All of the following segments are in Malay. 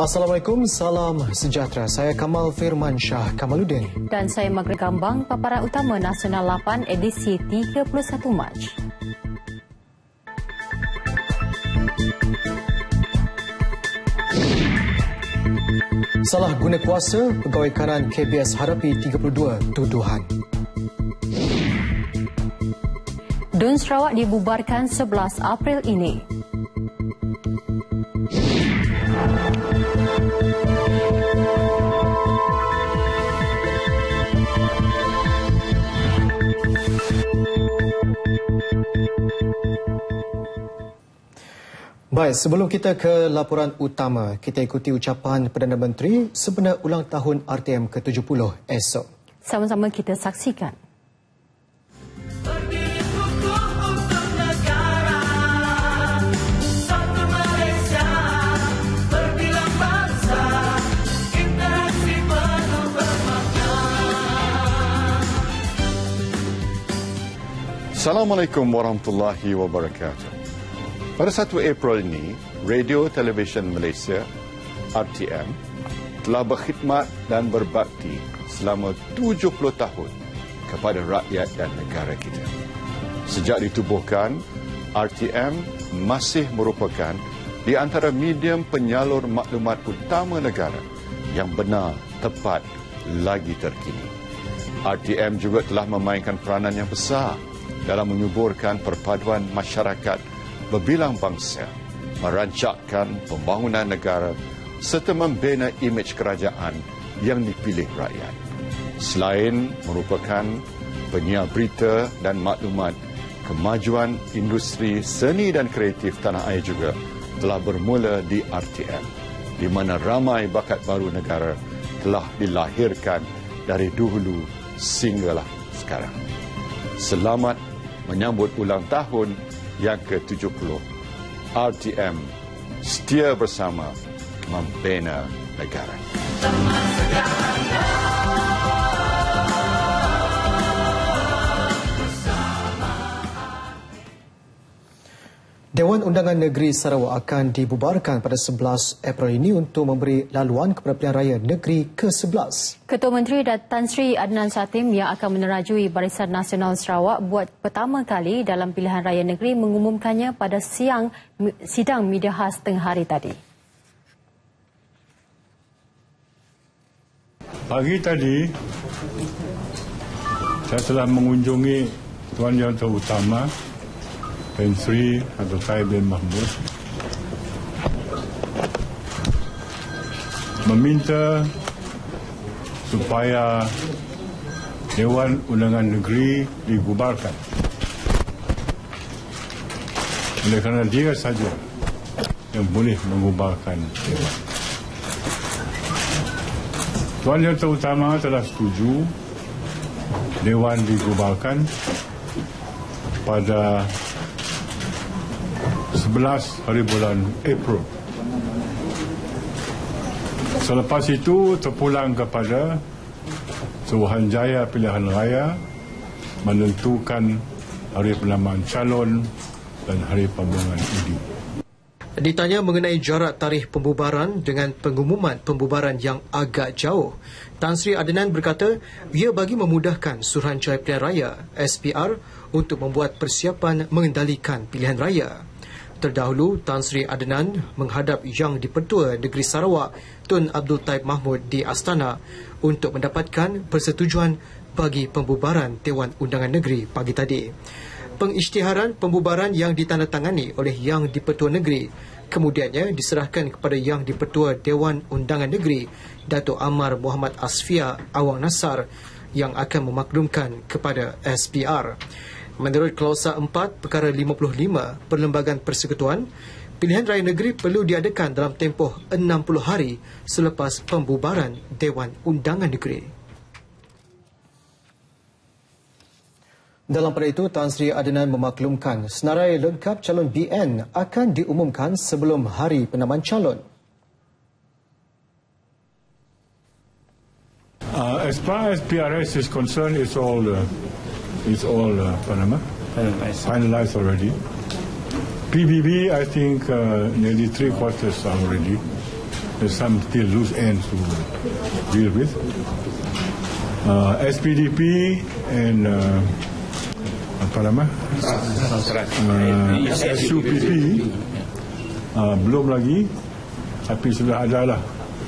Assalamualaikum, salam sejahtera. Saya Kamal Firman Shah Kamaludin. Dan saya Magri Gambang, paparan utama Nasional 8 edisi 31 Mac. Salah guna kuasa, pegawai kanan KBS hadapi 32 tuduhan. Dun Sarawak dibubarkan 11 April ini. Baik, sebelum kita ke laporan utama, kita ikuti ucapan Perdana Menteri sebenar ulang tahun RTM ke-70 esok. Sama-sama kita saksikan. Assalamualaikum warahmatullahi wabarakatuh. Pada 1 April ini, Radio Television Malaysia RTM telah berkhidmat dan berbakti selama 70 tahun kepada rakyat dan negara kita. Sejak ditubuhkan, RTM masih merupakan di antara medium penyalur maklumat utama negara yang benar, tepat, lagi terkini. RTM juga telah memainkan peranan yang besar dalam menyuburkan perpaduan masyarakat berbilang bangsa, merancakkan pembangunan negara serta membina imej kerajaan yang dipilih rakyat. Selain merupakan penyiar berita dan maklumat, kemajuan industri seni dan kreatif tanah air juga telah bermula di RTM di mana ramai bakat baru negara telah dilahirkan dari dulu sehinggalah sekarang. Selamat menyambut ulang tahun 2022 yang ke-70 RTM setia bersama membina negara. Teman segala. Dewan Undangan Negeri Sarawak akan dibubarkan pada 11 April ini untuk memberi laluan kepada pilihan raya negeri ke-11. Ketua Menteri Datan Sri Adnan Satim yang akan menerajui Barisan Nasional Sarawak buat pertama kali dalam pilihan raya negeri mengumumkannya pada siang sidang media khas tengah hari tadi. Pagi tadi, saya telah mengunjungi Tuan Yang Terutama بين 3 atau القائد بين Mahmud meminta supaya Dewan Undangan Negeri dibubarkan. Oleh kerana dia saja yang boleh mengubarkan Dewan. Tuan Yang Terutama telah setuju Dewan dibubarkan pada 11 hari bulan April. Selepas itu terpulang kepada Suruhanjaya Pilihan Raya menentukan hari penamaan calon dan hari pembangunan undi. Ditanya mengenai jarak tarikh pembubaran dengan pengumuman pembubaran yang agak jauh, Tan Sri Adenan berkata ia bagi memudahkan Suruhanjaya Pilihan Raya SPR untuk membuat persiapan mengendalikan pilihan raya. Terdahulu, Tan Sri Adenan menghadap Yang Dipertua pertua Negeri Sarawak, Tun Abdul Taib Mahmud di Astana untuk mendapatkan persetujuan bagi pembubaran Dewan Undangan Negeri pagi tadi. Pengisytiharan pembubaran yang ditandatangani oleh Yang Dipertua Negeri kemudiannya diserahkan kepada Yang Dipertua Dewan Undangan Negeri, Dato' Amar Muhammad Asfia Awang Nasar yang akan memaklumkan kepada SPR. Menurut klausa 4 perkara 55 Perlembagaan Persekutuan, pilihan raya negeri perlu diadakan dalam tempoh 60 hari selepas pembubaran Dewan Undangan Negeri. Dalam pada itu, Tan Sri Adnan memaklumkan senarai lengkap calon BN akan diumumkan sebelum hari penaman calon. Uh, as far as PRS is concerned, it's all uh, is all uh, Panama, finalized. finalized already. PBB, I think uh, nearly three quarters are already. There's some still loose ends to deal with. Uh, SPDP and uh, Panama, uh, SUPP, uh, belum lagi, tapi sudah ada lah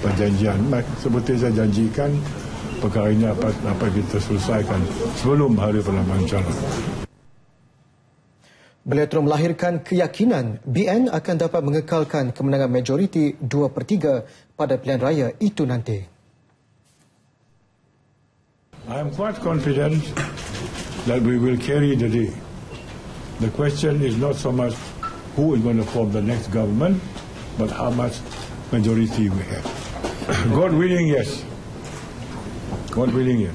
perjanjian. Seperti saya janjikan, perkara ini dapat, dapat kita selesaikan sebelum hari penambahan calon. Beliau telah melahirkan keyakinan BN akan dapat mengekalkan kemenangan majoriti 2 per 3 pada pilihan raya itu nanti. I am quite confident that we will carry the day. The question is not so much who is going to form the next government, but how much majority we have. God willing, yes. God willing, yes.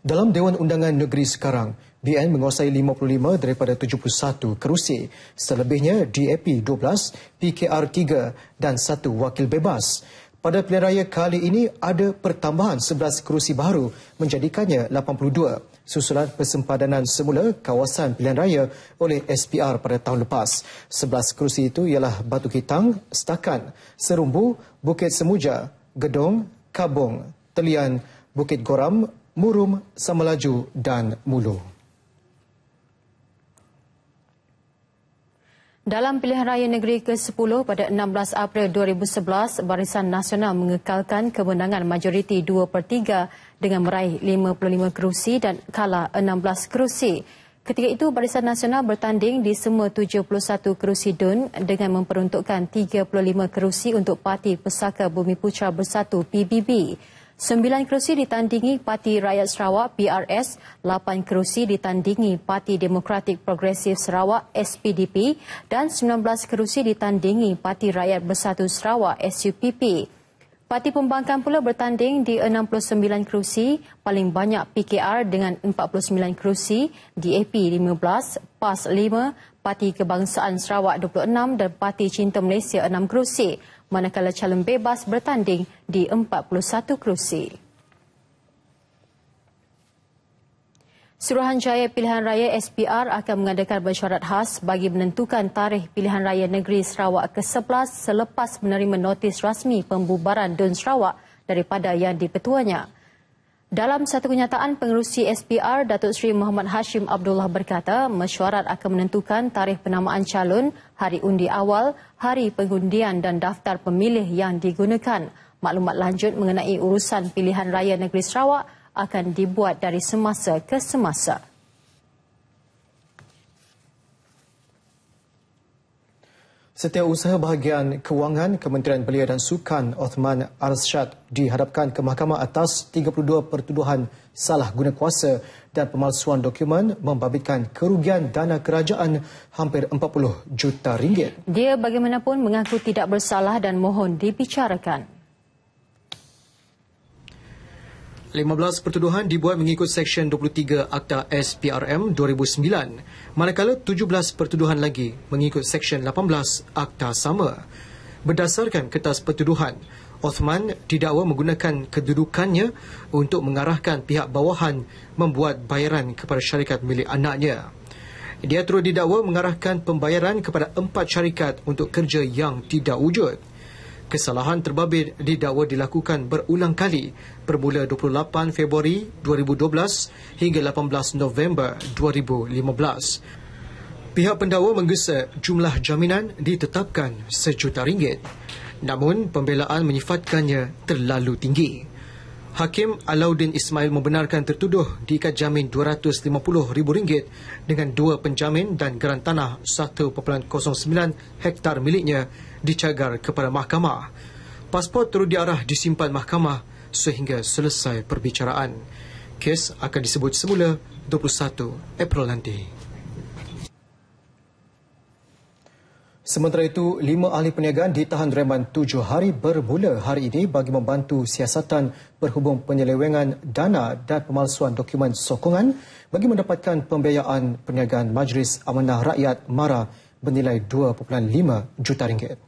Dalam Dewan Undangan Negeri sekarang, BN menguasai 55 daripada 71 kerusi. Selebihnya DAP 12, PKR 3 dan satu wakil bebas. Pada pilihan raya kali ini ada pertambahan 11 kerusi baru menjadikannya 82. Susulan persempadanan semula kawasan pilihan raya oleh SPR pada tahun lepas. 11 kerusi itu ialah Batu Kitang, Stakan, Serumbu, Bukit Semuja, Gedong, Kabong, Telian, Bukit Goram, Murum, Samalaju dan Mulu. Dalam pilihan raya negeri ke-10 pada 16 April 2011, Barisan Nasional mengekalkan kemenangan majoriti 2 per 3 dengan meraih 55 kerusi dan kalah 16 kerusi. Ketika itu, Barisan Nasional bertanding di semua 71 kerusi DUN dengan memperuntukkan 35 kerusi untuk Parti Pesaka Bumi Putra Bersatu PBB. 9 kerusi ditandingi Parti Rakyat Sarawak PRS, 8 kerusi ditandingi Parti Demokratik Progresif Sarawak SPDP dan 19 kerusi ditandingi Parti Rakyat Bersatu Sarawak SUPP. Parti Pembangkang pula bertanding di 69 kerusi, paling banyak PKR dengan 49 kerusi, DAP 15, PAS 5, Parti Kebangsaan Sarawak 26 dan Parti Cinta Malaysia 6 kerusi, manakala calon bebas bertanding di 41 kerusi. Suruhanjaya Pilihan Raya SPR akan mengadakan mesyuarat khas bagi menentukan tarikh pilihan raya negeri Sarawak ke-11 selepas menerima notis rasmi pembubaran DUN Sarawak daripada yang dipetuanya. Dalam satu kenyataan, pengerusi SPR Datuk Seri Muhammad Hashim Abdullah berkata mesyuarat akan menentukan tarikh penamaan calon, hari undi awal, hari pengundian dan daftar pemilih yang digunakan. Maklumat lanjut mengenai urusan pilihan raya negeri Sarawak akan dibuat dari semasa ke semasa. Setiausaha bahagian kewangan Kementerian Belia dan Sukan Osman Arshad dihadapkan ke mahkamah atas 32 pertuduhan salah guna kuasa dan pemalsuan dokumen membabitkan kerugian dana kerajaan hampir 40 juta ringgit. Dia bagaimanapun mengaku tidak bersalah dan mohon dibicarakan. 15 pertuduhan dibuat mengikut Seksyen 23 Akta SPRM 2009, manakala 17 pertuduhan lagi mengikut Seksyen 18 Akta sama. Berdasarkan kertas pertuduhan, Osman didakwa menggunakan kedudukannya untuk mengarahkan pihak bawahan membuat bayaran kepada syarikat milik anaknya. Dia terus didakwa mengarahkan pembayaran kepada empat syarikat untuk kerja yang tidak wujud. Kesalahan terbabit didakwa dilakukan berulang kali bermula 28 Februari 2012 hingga 18 November 2015. Pihak pendakwa menggesa jumlah jaminan ditetapkan sejuta ringgit. Namun pembelaan menyifatkannya terlalu tinggi. Hakim Alauddin Ismail membenarkan tertuduh diikat jamin RM250,000 dengan dua penjamin dan geran tanah 1.09 hektar miliknya dicagar kepada mahkamah. Pasport turut diarah disimpan mahkamah sehingga selesai perbicaraan. Kes akan disebut semula 21 April nanti. Sementara itu, lima ahli perniagaan ditahan reman tujuh hari bermula hari ini bagi membantu siasatan berhubung penyelewengan dana dan pemalsuan dokumen sokongan bagi mendapatkan pembiayaan perniagaan Majlis Amanah Rakyat MARA bernilai 2.5 juta ringgit.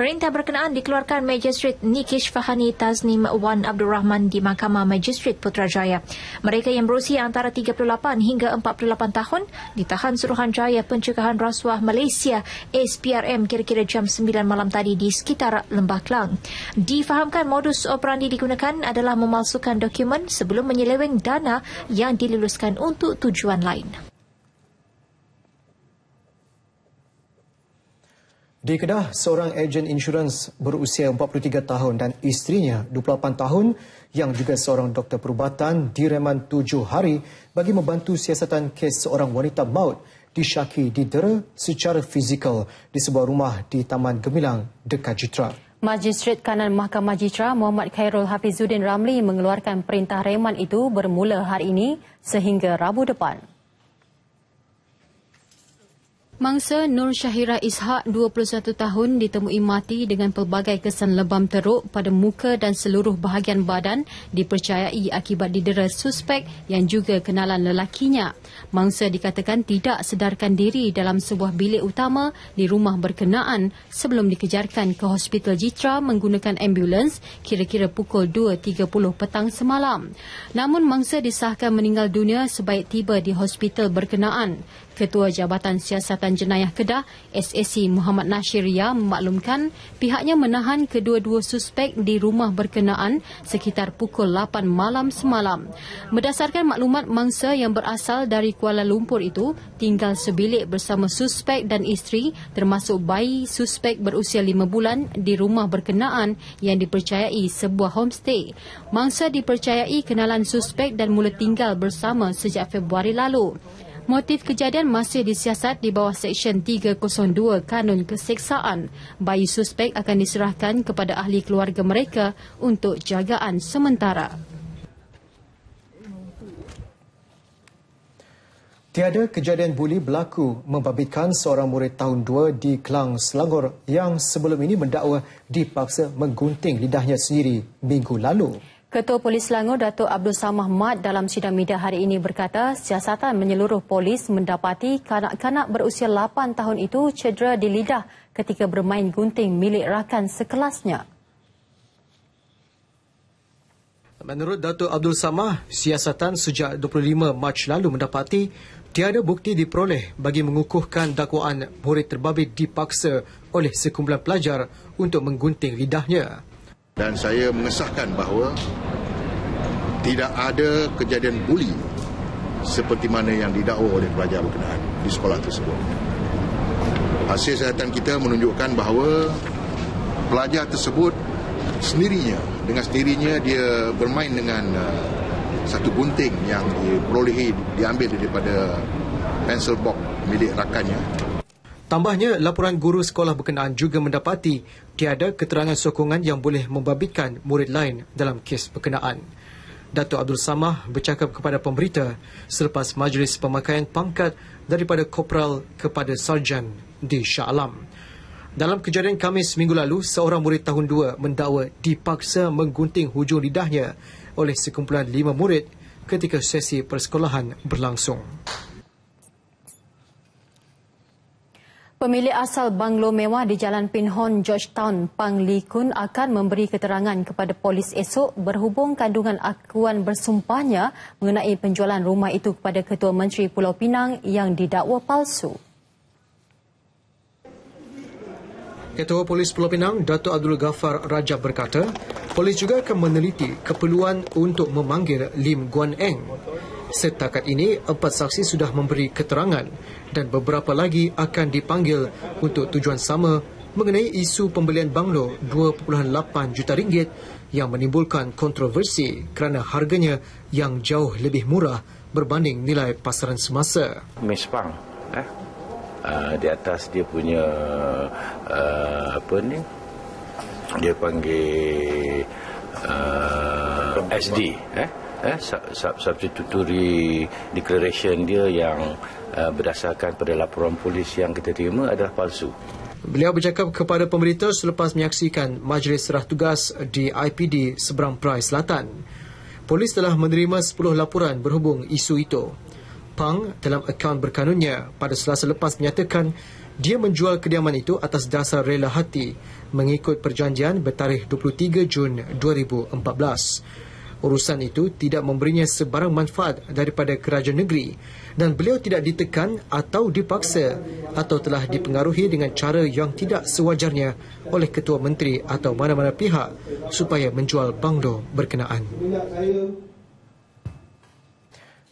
Perintah berkenaan dikeluarkan Majistret Nikish Fahani Taznim Wan Abdul Rahman di Mahkamah Majistret Putrajaya. Mereka yang berusia antara 38 hingga 48 tahun ditahan Suruhanjaya Pencegahan Rasuah Malaysia SPRM kira-kira jam 9 malam tadi di sekitar Lembah Klang. Difahamkan modus operandi digunakan adalah memalsukan dokumen sebelum menyeleweng dana yang diluluskan untuk tujuan lain. Di Kedah, seorang ejen insurans berusia 43 tahun dan isterinya 28 tahun yang juga seorang doktor perubatan direman 7 hari bagi membantu siasatan kes seorang wanita maut disyaki didera secara fizikal di sebuah rumah di Taman Gemilang dekat Jitra. Majistret Kanan Mahkamah Jitra Muhammad Khairul Hafizuddin Ramli mengeluarkan perintah reman itu bermula hari ini sehingga Rabu depan. Mangsa Nur Syahira Ishak, 21 tahun, ditemui mati dengan pelbagai kesan lebam teruk pada muka dan seluruh bahagian badan dipercayai akibat didera suspek yang juga kenalan lelakinya. Mangsa dikatakan tidak sedarkan diri dalam sebuah bilik utama di rumah berkenaan sebelum dikejarkan ke Hospital Jitra menggunakan ambulans kira-kira pukul 2.30 petang semalam. Namun mangsa disahkan meninggal dunia sebaik tiba di hospital berkenaan. Ketua Jabatan Siasatan Jenayah Kedah, SSC Muhammad Nasir Ria memaklumkan pihaknya menahan kedua-dua suspek di rumah berkenaan sekitar pukul 8 malam semalam. Berdasarkan maklumat mangsa yang berasal dari Kuala Lumpur itu, tinggal sebilik bersama suspek dan isteri termasuk bayi suspek berusia 5 bulan di rumah berkenaan yang dipercayai sebuah homestay. Mangsa dipercayai kenalan suspek dan mula tinggal bersama sejak Februari lalu. Motif kejadian masih disiasat di bawah Seksyen 302 Kanun Keseksaan. Bayi suspek akan diserahkan kepada ahli keluarga mereka untuk jagaan sementara. Tiada kejadian buli berlaku membabitkan seorang murid tahun 2 di Kelang, Selangor yang sebelum ini mendakwa dipaksa menggunting lidahnya sendiri minggu lalu. Ketua Polis Selangor Datuk Abdul Samah Mat dalam sidang media hari ini berkata siasatan menyeluruh polis mendapati kanak-kanak berusia 8 tahun itu cedera di lidah ketika bermain gunting milik rakan sekelasnya. Menurut Datuk Abdul Samah, siasatan sejak 25 Mac lalu mendapati tiada bukti diperoleh bagi mengukuhkan dakwaan murid terbabit dipaksa oleh sekumpulan pelajar untuk menggunting lidahnya dan saya mengesahkan bahawa tidak ada kejadian buli seperti mana yang didakwa oleh pelajar berkenaan di sekolah tersebut. Hasil sehatan kita menunjukkan bahawa pelajar tersebut sendirinya, dengan sendirinya dia bermain dengan uh, satu gunting yang diperolehi, diambil daripada pencil box milik rakannya Tambahnya, laporan guru sekolah berkenaan juga mendapati tiada keterangan sokongan yang boleh membabitkan murid lain dalam kes berkenaan. Dato' Abdul Samah bercakap kepada pemberita selepas majlis pemakaian pangkat daripada Kopral kepada Sarjan di Shah Alam. Dalam kejadian Kamis minggu lalu, seorang murid tahun 2 mendakwa dipaksa menggunting hujung lidahnya oleh sekumpulan lima murid ketika sesi persekolahan berlangsung. Pemilik asal banglo mewah di Jalan Pinhon, Georgetown, Pang Li Kun akan memberi keterangan kepada polis esok berhubung kandungan akuan bersumpahnya mengenai penjualan rumah itu kepada Ketua Menteri Pulau Pinang yang didakwa palsu. Ketua Polis Pulau Pinang, Datuk Abdul Ghaffar Rajab berkata, polis juga akan meneliti keperluan untuk memanggil Lim Guan Eng Setakat ini, empat saksi sudah memberi keterangan dan beberapa lagi akan dipanggil untuk tujuan sama mengenai isu pembelian banglo 2.8 juta ringgit yang menimbulkan kontroversi kerana harganya yang jauh lebih murah berbanding nilai pasaran semasa. Miss Pang, eh? Uh, di atas dia punya uh, apa ni dia panggil uh, ah, SD eh eh, subject tutori declaration dia yang uh, berdasarkan pada laporan polis yang kita terima adalah palsu. Beliau bercakap kepada pemberita selepas menyaksikan majlis serah tugas di IPD Seberang Perai Selatan. Polis telah menerima 10 laporan berhubung isu itu. Pang dalam akaun berkanunnya pada selasa lepas menyatakan dia menjual kediaman itu atas dasar rela hati mengikut perjanjian bertarikh 23 Jun 2014 urusan itu tidak memberinya sebarang manfaat daripada kerajaan negeri dan beliau tidak ditekan atau dipaksa atau telah dipengaruhi dengan cara yang tidak sewajarnya oleh ketua menteri atau mana-mana pihak supaya menjual banglo berkenaan.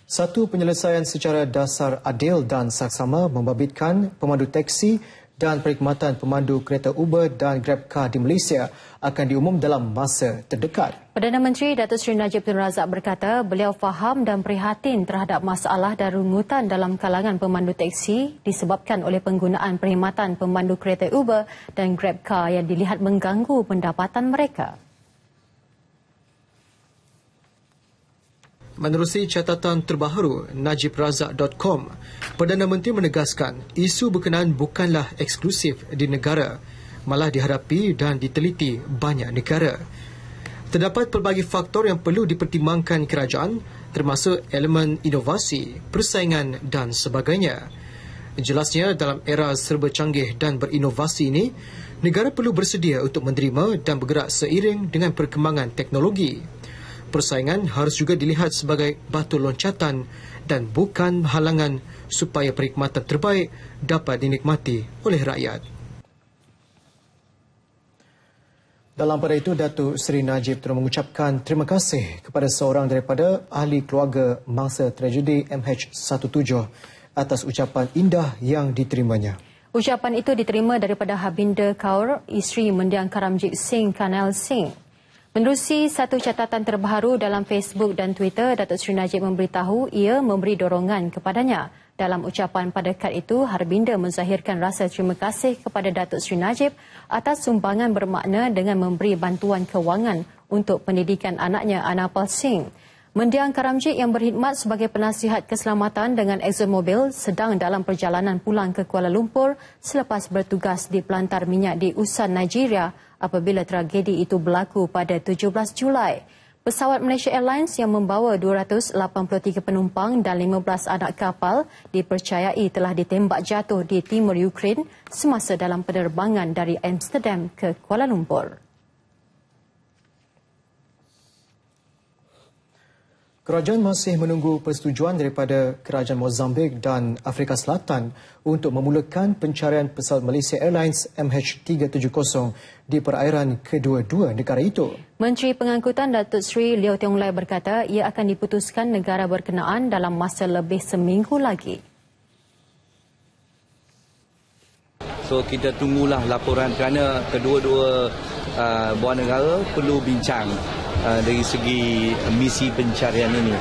Satu penyelesaian secara dasar adil dan saksama membabitkan pemandu teksi dan perkhidmatan pemandu kereta Uber dan Grab Car di Malaysia akan diumum dalam masa terdekat. Perdana Menteri Datuk Seri Najib Tun Razak berkata beliau faham dan prihatin terhadap masalah dan rungutan dalam kalangan pemandu teksi disebabkan oleh penggunaan perkhidmatan pemandu kereta Uber dan Grab Car yang dilihat mengganggu pendapatan mereka. Menerusi catatan terbaru najibrazak.com, Perdana Menteri menegaskan isu berkenaan bukanlah eksklusif di negara, malah dihadapi dan diteliti banyak negara. Terdapat pelbagai faktor yang perlu dipertimbangkan kerajaan termasuk elemen inovasi, persaingan dan sebagainya. Jelasnya dalam era serba canggih dan berinovasi ini, negara perlu bersedia untuk menerima dan bergerak seiring dengan perkembangan teknologi persaingan harus juga dilihat sebagai batu loncatan dan bukan halangan supaya perkhidmatan terbaik dapat dinikmati oleh rakyat. Dalam pada itu, Datuk Seri Najib telah mengucapkan terima kasih kepada seorang daripada ahli keluarga mangsa tragedi MH17 atas ucapan indah yang diterimanya. Ucapan itu diterima daripada Habinda Kaur, isteri mendiang Karamjit Singh, Kanel Singh. Menerusi satu catatan terbaru dalam Facebook dan Twitter, Datuk Seri Najib memberitahu ia memberi dorongan kepadanya. Dalam ucapan pada kad itu, Harbinda menzahirkan rasa terima kasih kepada Datuk Seri Najib atas sumbangan bermakna dengan memberi bantuan kewangan untuk pendidikan anaknya Anapal Singh. Mendiang Karamjit yang berkhidmat sebagai penasihat keselamatan dengan mobil sedang dalam perjalanan pulang ke Kuala Lumpur selepas bertugas di pelantar minyak di Usan, Nigeria apabila tragedi itu berlaku pada 17 Julai. Pesawat Malaysia Airlines yang membawa 283 penumpang dan 15 anak kapal dipercayai telah ditembak jatuh di timur Ukraine semasa dalam penerbangan dari Amsterdam ke Kuala Lumpur. Kerajaan masih menunggu persetujuan daripada Kerajaan Mozambik dan Afrika Selatan untuk memulakan pencarian pesawat Malaysia Airlines MH370 di perairan kedua-dua negara itu. Menteri Pengangkutan Datuk Seri Leo Tiong Lai berkata ia akan diputuskan negara berkenaan dalam masa lebih seminggu lagi. So kita tunggulah laporan kerana kedua-dua uh, buah negara perlu bincang uh, dari segi misi pencarian ini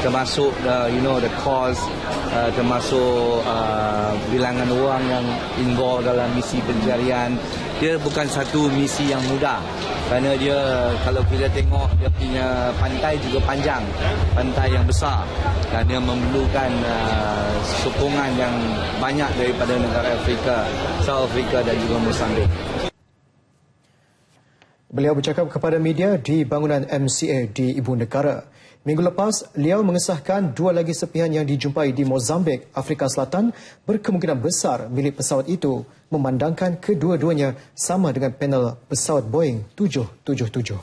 termasuk uh, you know the cost uh, termasuk uh, bilangan wang yang involved dalam misi pencarian dia bukan satu misi yang mudah kerana dia kalau kita tengok dia punya pantai juga panjang pantai yang besar dan dia memerlukan uh, sokongan yang banyak daripada negara Afrika South Africa dan juga Mozambique Beliau bercakap kepada media di bangunan MCA di Ibu Negara. Minggu lepas, beliau mengesahkan dua lagi sepihan yang dijumpai di Mozambik, Afrika Selatan berkemungkinan besar milik pesawat itu memandangkan kedua-duanya sama dengan panel pesawat Boeing 777.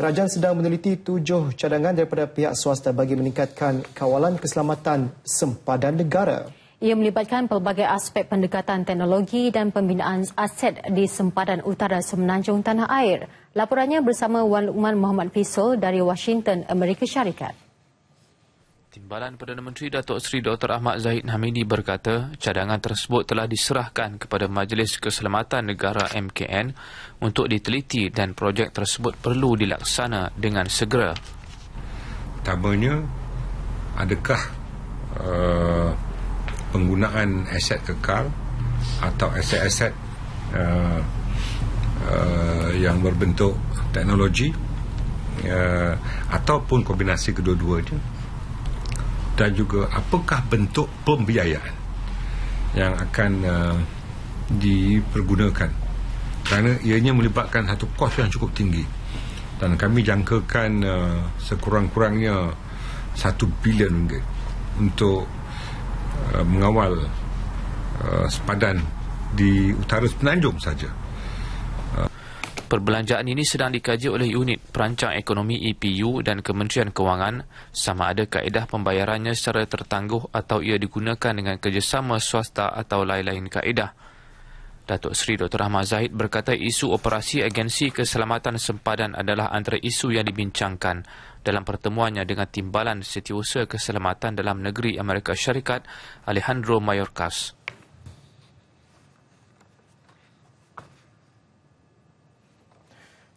Kerajaan sedang meneliti tujuh cadangan daripada pihak swasta bagi meningkatkan kawalan keselamatan sempadan negara. Ia melibatkan pelbagai aspek pendekatan teknologi dan pembinaan aset di sempadan utara semenanjung tanah air. Laporannya bersama Wan Luqman Muhammad Fisul dari Washington, Amerika Syarikat. Timbalan Perdana Menteri Datuk Seri Dr. Ahmad Zahid Hamidi berkata cadangan tersebut telah diserahkan kepada Majlis Keselamatan Negara MKN untuk diteliti dan projek tersebut perlu dilaksana dengan segera. Pertamanya, adakah uh, penggunaan aset kekal atau aset-aset uh, uh, yang berbentuk teknologi uh, ataupun kombinasi kedua-duanya dan juga apakah bentuk pembiayaan yang akan uh, dipergunakan kerana ianya melibatkan satu kos yang cukup tinggi dan kami jangkakan uh, sekurang-kurangnya satu bilion ringgit untuk Uh, mengawal uh, sepadan di utara Semenanjung saja. Perbelanjaan ini sedang dikaji oleh unit perancang ekonomi EPU dan Kementerian Kewangan sama ada kaedah pembayarannya secara tertangguh atau ia digunakan dengan kerjasama swasta atau lain-lain kaedah. Datuk Seri Dr. Ahmad Zahid berkata isu operasi agensi keselamatan sempadan adalah antara isu yang dibincangkan dalam pertemuannya dengan timbalan setiausaha keselamatan dalam negeri Amerika Syarikat Alejandro Mayorkas.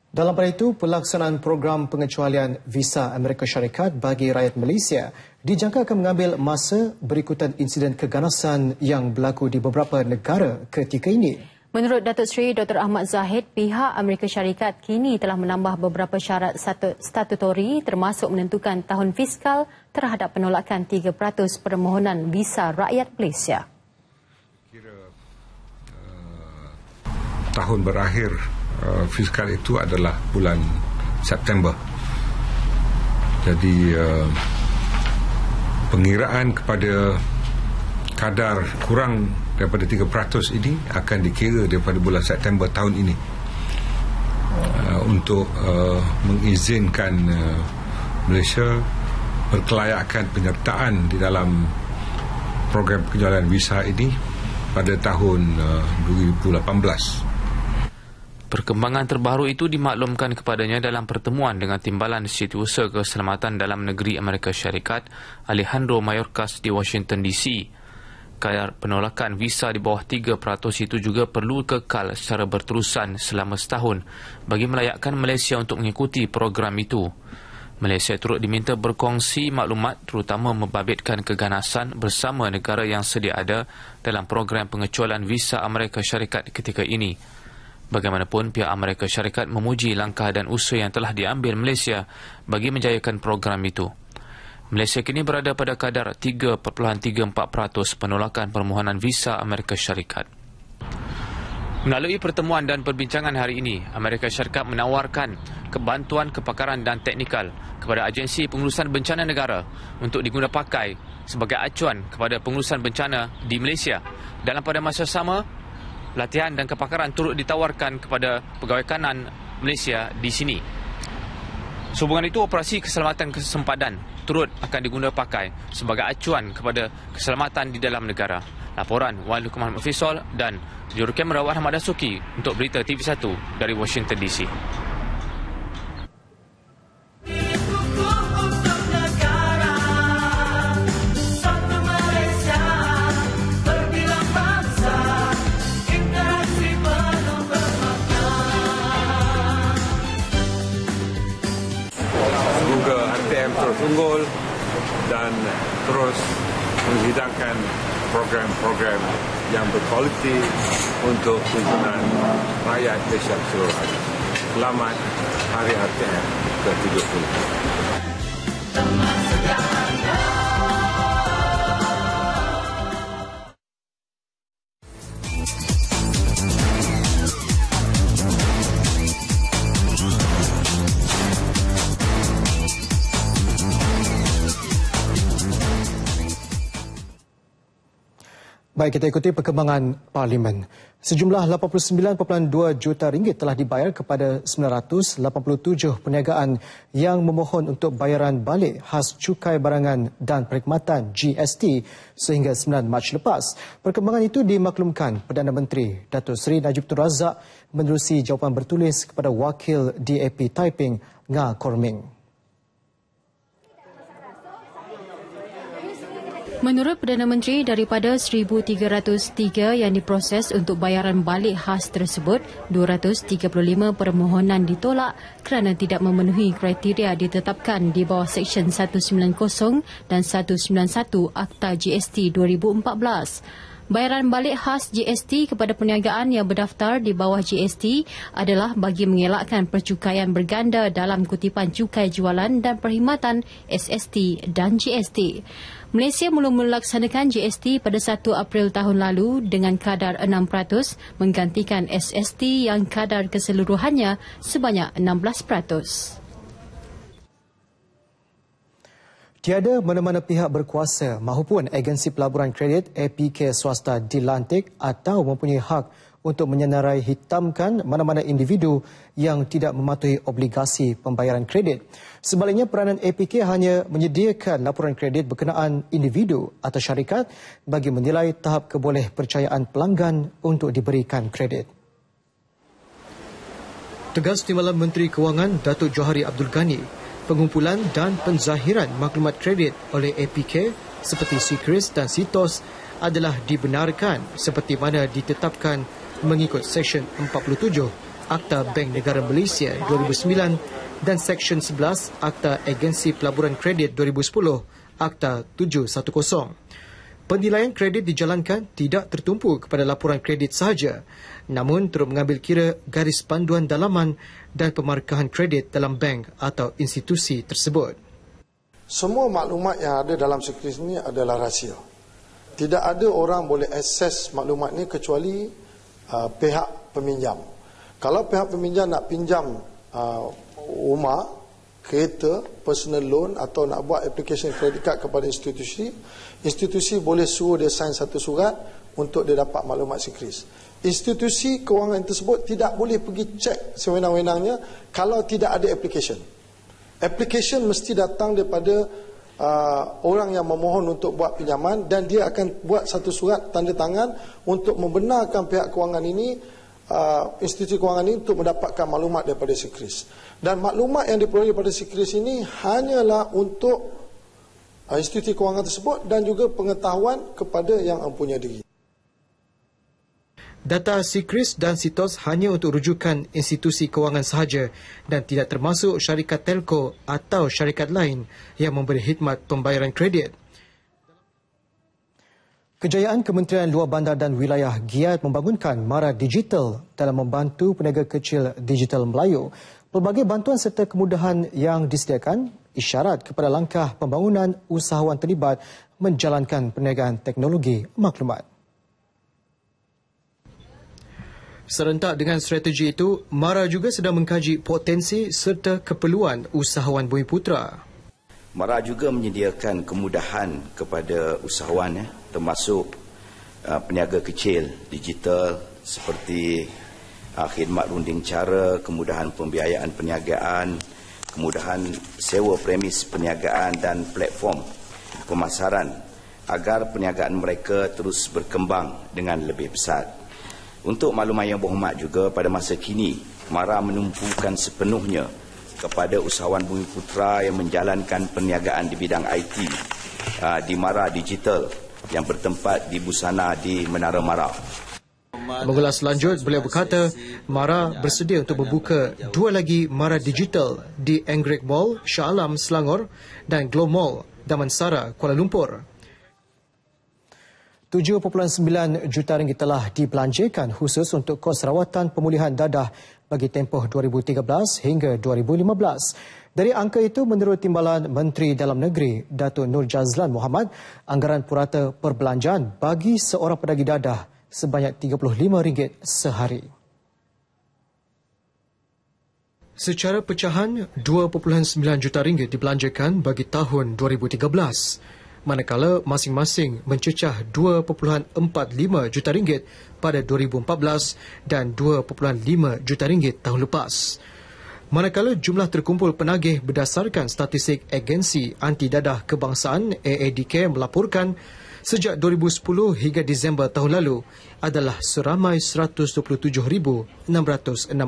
Dalam pada itu, pelaksanaan program pengecualian visa Amerika Syarikat bagi rakyat Malaysia dijangka akan mengambil masa berikutan insiden keganasan yang berlaku di beberapa negara ketika ini. Menurut Datuk Seri Dr. Ahmad Zahid, pihak Amerika Syarikat kini telah menambah beberapa syarat statutori termasuk menentukan tahun fiskal terhadap penolakan 3% permohonan visa rakyat Malaysia. Kira, uh, tahun berakhir uh, fiskal itu adalah bulan September. Jadi uh, pengiraan kepada kadar kurang daripada 3% ini akan dikira daripada bulan September tahun ini uh, untuk uh, mengizinkan uh, Malaysia berkelayakan penyertaan di dalam program penjualan visa ini pada tahun 2018. Perkembangan terbaru itu dimaklumkan kepadanya dalam pertemuan dengan Timbalan Setiausaha Keselamatan Dalam Negeri Amerika Syarikat, Alejandro Mayorkas di Washington DC penolakan visa di bawah 3% itu juga perlu kekal secara berterusan selama setahun bagi melayakkan Malaysia untuk mengikuti program itu. Malaysia turut diminta berkongsi maklumat terutama membabitkan keganasan bersama negara yang sedia ada dalam program pengecualian visa Amerika Syarikat ketika ini. Bagaimanapun, pihak Amerika Syarikat memuji langkah dan usaha yang telah diambil Malaysia bagi menjayakan program itu. Malaysia kini berada pada kadar 3.34% penolakan permohonan visa Amerika Syarikat. Melalui pertemuan dan perbincangan hari ini, Amerika Syarikat menawarkan kebantuan kepakaran dan teknikal kepada agensi pengurusan bencana negara untuk pakai sebagai acuan kepada pengurusan bencana di Malaysia. Dalam pada masa sama, latihan dan kepakaran turut ditawarkan kepada pegawai kanan Malaysia di sini. Sehubungan itu, operasi keselamatan kesempadan turut akan digunakan pakai sebagai acuan kepada keselamatan di dalam negara. Laporan Wan Kumar Mufisol dan Jurukamera Warhamad Asuki untuk Berita TV1 dari Washington DC. unggul dan terus menghidangkan program-program yang berkualiti untuk tujuan rakyat Malaysia seluruh. Selamat Hari RTM ke-30. Teman segera. Baik, kita ikuti perkembangan Parlimen. Sejumlah 89.2 juta ringgit telah dibayar kepada 987 perniagaan yang memohon untuk bayaran balik khas cukai barangan dan perkhidmatan GST sehingga 9 Mac lepas. Perkembangan itu dimaklumkan Perdana Menteri Datuk Seri Najib Tun Razak menerusi jawapan bertulis kepada Wakil DAP Taiping Nga Korming. Menurut Perdana Menteri, daripada 1,303 yang diproses untuk bayaran balik khas tersebut, 235 permohonan ditolak kerana tidak memenuhi kriteria ditetapkan di bawah Seksyen 190 dan 191 Akta GST 2014. Bayaran balik khas GST kepada perniagaan yang berdaftar di bawah GST adalah bagi mengelakkan percukaian berganda dalam kutipan cukai jualan dan perkhidmatan SST dan GST. Malaysia mula melaksanakan GST pada 1 April tahun lalu dengan kadar 6% menggantikan SST yang kadar keseluruhannya sebanyak 16%. Tiada mana-mana pihak berkuasa mahupun agensi pelaburan kredit APK swasta dilantik atau mempunyai hak untuk menyenarai hitamkan mana-mana individu yang tidak mematuhi obligasi pembayaran kredit. Sebaliknya, peranan APK hanya menyediakan laporan kredit berkenaan individu atau syarikat bagi menilai tahap keboleh percayaan pelanggan untuk diberikan kredit. Tegas Timbalan Menteri Kewangan, Datuk Johari Abdul Ghani, pengumpulan dan penzahiran maklumat kredit oleh APK seperti Secris dan Sitos adalah dibenarkan seperti mana ditetapkan mengikut Seksyen 47 Akta Bank Negara Malaysia 2009 dan Seksyen 11 Akta Agensi Pelaburan Kredit 2010 Akta 710. Penilaian kredit dijalankan tidak tertumpu kepada laporan kredit sahaja namun turut mengambil kira garis panduan dalaman dan pemarkahan kredit dalam bank atau institusi tersebut. Semua maklumat yang ada dalam sekuritas ini adalah rahsia. Tidak ada orang boleh akses maklumat ini kecuali uh, pihak peminjam. Kalau pihak peminjam nak pinjam uh, rumah, kereta, personal loan atau nak buat application kredit card kepada institusi, Institusi boleh suruh dia sign satu surat untuk dia dapat maklumat sekris. Institusi kewangan tersebut tidak boleh pergi cek sewenang-wenangnya kalau tidak ada application. Application mesti datang daripada uh, orang yang memohon untuk buat pinjaman dan dia akan buat satu surat tanda tangan untuk membenarkan pihak kewangan ini uh, institusi kewangan ini untuk mendapatkan maklumat daripada sekris. Dan maklumat yang diperoleh daripada sekris ini hanyalah untuk institusi kewangan tersebut dan juga pengetahuan kepada yang mempunyai diri. Data Sikris dan Sitos hanya untuk rujukan institusi kewangan sahaja dan tidak termasuk syarikat telco atau syarikat lain yang memberi khidmat pembayaran kredit. Kejayaan Kementerian Luar Bandar dan Wilayah giat membangunkan Mara Digital dalam membantu peniaga kecil digital Melayu. Pelbagai bantuan serta kemudahan yang disediakan isyarat kepada langkah pembangunan usahawan terlibat menjalankan perniagaan teknologi maklumat. Serentak dengan strategi itu, MARA juga sedang mengkaji potensi serta keperluan usahawan Bumi Putra. MARA juga menyediakan kemudahan kepada usahawan ya, termasuk uh, peniaga kecil digital seperti uh, khidmat runding cara, kemudahan pembiayaan perniagaan, mudahan sewa premis perniagaan dan platform pemasaran agar perniagaan mereka terus berkembang dengan lebih besar. Untuk maklumat yang berhormat juga pada masa kini, MARA menumpukan sepenuhnya kepada usahawan Bumi Putra yang menjalankan perniagaan di bidang IT ah, di MARA Digital yang bertempat di Busana di Menara MARA. Mengulas lanjut, beliau berkata, Mara bersedia untuk membuka dua lagi Mara Digital di Engrik Mall, Shah Alam, Selangor dan Globe Mall, Damansara, Kuala Lumpur. 7.9 juta ringgit telah dibelanjakan khusus untuk kos rawatan pemulihan dadah bagi tempoh 2013 hingga 2015. Dari angka itu, menurut Timbalan Menteri Dalam Negeri, Datuk Nur Jazlan Muhammad, anggaran purata perbelanjaan bagi seorang pedagi dadah sebanyak RM35 sehari. Secara pecahan, 2.9 juta ringgit dibelanjakan bagi tahun 2013, manakala masing-masing mencecah 2.45 juta ringgit pada 2014 dan 2.5 juta ringgit tahun lepas. Manakala jumlah terkumpul penagih berdasarkan statistik agensi anti dadah kebangsaan AADK melaporkan sejak 2010 hingga Disember tahun lalu adalah seramai 127,606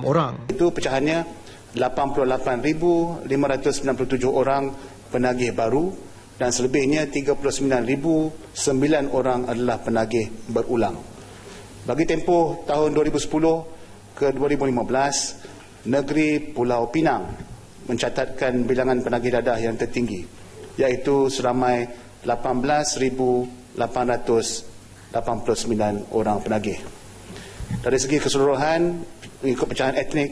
orang. Itu pecahannya 88,597 orang penagih baru dan selebihnya 39,009 orang adalah penagih berulang. Bagi tempoh tahun 2010 ke 2015, negeri Pulau Pinang mencatatkan bilangan penagih dadah yang tertinggi iaitu seramai 889 orang penagih. Dari segi keseluruhan mengikut pecahan etnik,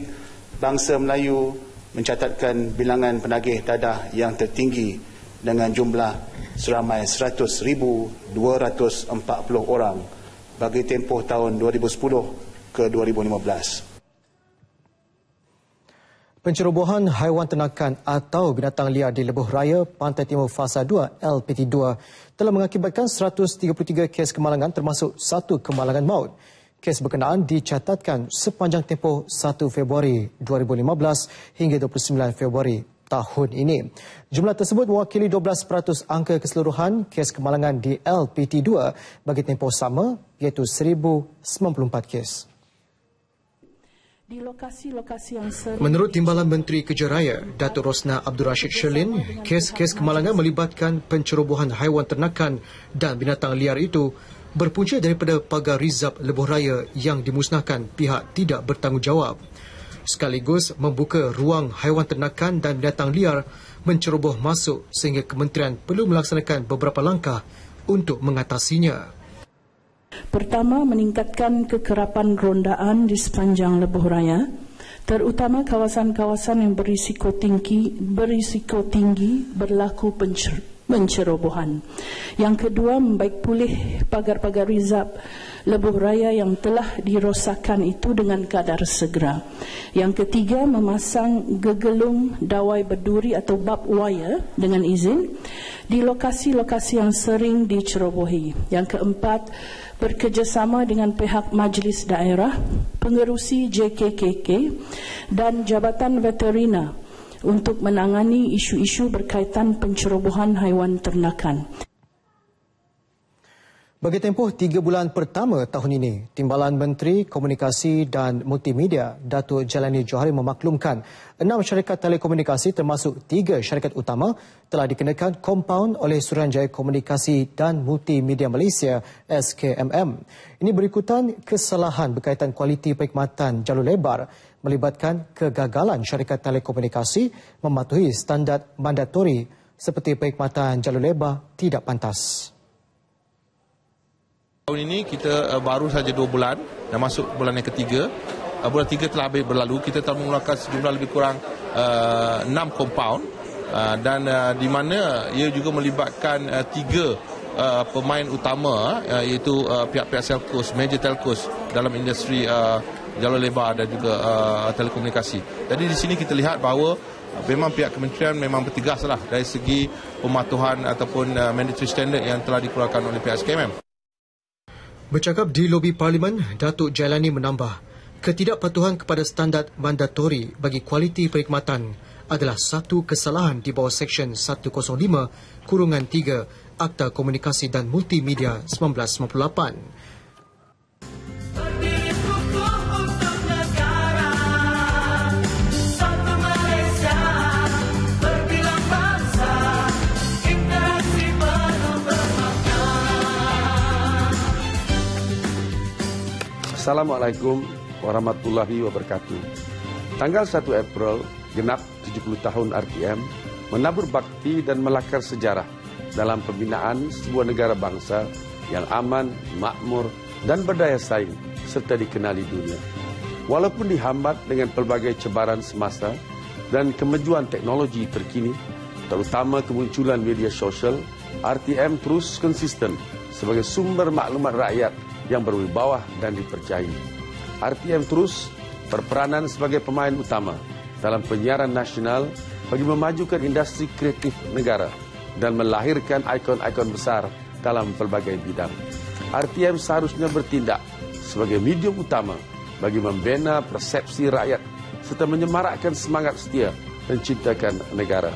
bangsa Melayu mencatatkan bilangan penagih dadah yang tertinggi dengan jumlah seramai 100,240 orang bagi tempoh tahun 2010 ke 2015. Pencerobohan haiwan ternakan atau binatang liar di Lebuh Raya, Pantai Timur Fasa 2, LPT2 telah mengakibatkan 133 kes kemalangan termasuk satu kemalangan maut. Kes berkenaan dicatatkan sepanjang tempoh 1 Februari 2015 hingga 29 Februari tahun ini. Jumlah tersebut mewakili 12% angka keseluruhan kes kemalangan di LPT2 bagi tempoh sama iaitu 1,094 kes di lokasi-lokasi yang sering... Menurut Timbalan Menteri Kejaraya, Datuk Rosna Abdul Rashid Sherlin, kes-kes kemalangan melibatkan pencerobohan haiwan ternakan dan binatang liar itu berpunca daripada pagar rizab lebuh raya yang dimusnahkan pihak tidak bertanggungjawab. Sekaligus membuka ruang haiwan ternakan dan binatang liar menceroboh masuk sehingga kementerian perlu melaksanakan beberapa langkah untuk mengatasinya. Pertama, meningkatkan kekerapan rondaan di sepanjang lebuh raya, terutama kawasan-kawasan yang berisiko tinggi, berisiko tinggi berlaku pencer pencerobohan. Yang kedua, membaik pulih pagar-pagar rizab lebuh raya yang telah dirosakkan itu dengan kadar segera. Yang ketiga, memasang gegelung dawai berduri atau bab wire dengan izin di lokasi-lokasi yang sering dicerobohi. Yang keempat, bekerjasama dengan pihak majlis daerah, pengerusi JKKK dan Jabatan Veterina untuk menangani isu-isu berkaitan pencerobohan haiwan ternakan. Bagi tempoh tiga bulan pertama tahun ini, Timbalan Menteri Komunikasi dan Multimedia Dato' Jalani Johari memaklumkan enam syarikat telekomunikasi termasuk tiga syarikat utama telah dikenakan kompaun oleh Suruhanjaya Komunikasi dan Multimedia Malaysia SKMM. Ini berikutan kesalahan berkaitan kualiti perkhidmatan jalur lebar melibatkan kegagalan syarikat telekomunikasi mematuhi standar mandatori seperti perkhidmatan jalur lebar tidak pantas. Tahun ini kita uh, baru saja dua bulan dan masuk bulan yang ketiga. Uh, bulan ketiga telah habis berlalu. Kita telah mengeluarkan sejumlah lebih kurang uh, enam 6 compound dan di mana ia juga melibatkan tiga Uh, pemain utama uh, iaitu uh, pihak-pihak telcos, major telcos dalam industri uh, jalan lebar dan juga uh, telekomunikasi. Jadi di sini kita lihat bahawa uh, memang pihak kementerian memang bertegaslah dari segi pematuhan ataupun uh, mandatory standard yang telah dikeluarkan oleh pihak Bercakap di lobi parlimen, Datuk Jailani menambah, ketidakpatuhan kepada standard mandatori bagi kualiti perkhidmatan adalah satu kesalahan di bawah Seksyen 105 kurungan 3 Akta Komunikasi dan Multimedia 1998. Assalamualaikum warahmatullahi wabarakatuh. Tanggal 1 April, genap 70 tahun RTM menabur bakti dan melakar sejarah dalam pembinaan sebuah negara bangsa yang aman, makmur dan berdaya saing serta dikenali dunia. Walaupun dihambat dengan pelbagai cebaran semasa dan kemajuan teknologi terkini, terutama kemunculan media sosial, RTM terus konsisten sebagai sumber maklumat rakyat yang berwibawa dan dipercayai. RPM terus berperanan sebagai pemain utama dalam penyiaran nasional bagi memajukan industri kreatif negara dan melahirkan ikon-ikon besar dalam pelbagai bidang. RTM seharusnya bertindak sebagai medium utama bagi membina persepsi rakyat serta menyemarakkan semangat setia dan cintakan negara.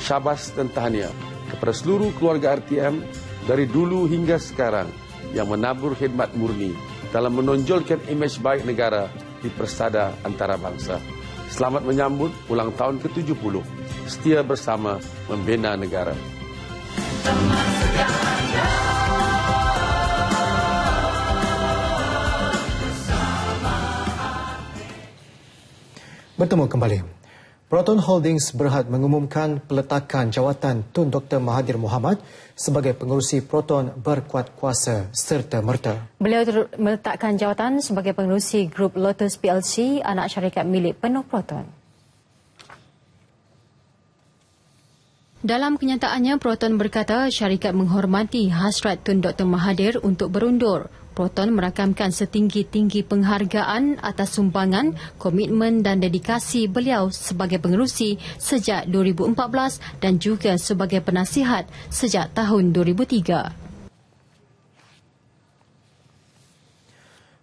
Syabas dan tahniah kepada seluruh keluarga RTM dari dulu hingga sekarang yang menabur khidmat murni dalam menonjolkan imej baik negara di persada antara bangsa. Selamat menyambut ulang tahun ke-70. Setia bersama membina negara. Bertemu kembali Proton Holdings Berhad mengumumkan peletakan jawatan Tun Dr. Mahathir Mohamad sebagai pengurusi Proton berkuat kuasa serta merta. Beliau meletakkan jawatan sebagai pengurusi Grup Lotus PLC, anak syarikat milik penuh Proton. Dalam kenyataannya, Proton berkata syarikat menghormati hasrat Tun Dr. Mahathir untuk berundur. Proton merakamkan setinggi-tinggi penghargaan atas sumbangan, komitmen dan dedikasi beliau sebagai pengerusi sejak 2014 dan juga sebagai penasihat sejak tahun 2003.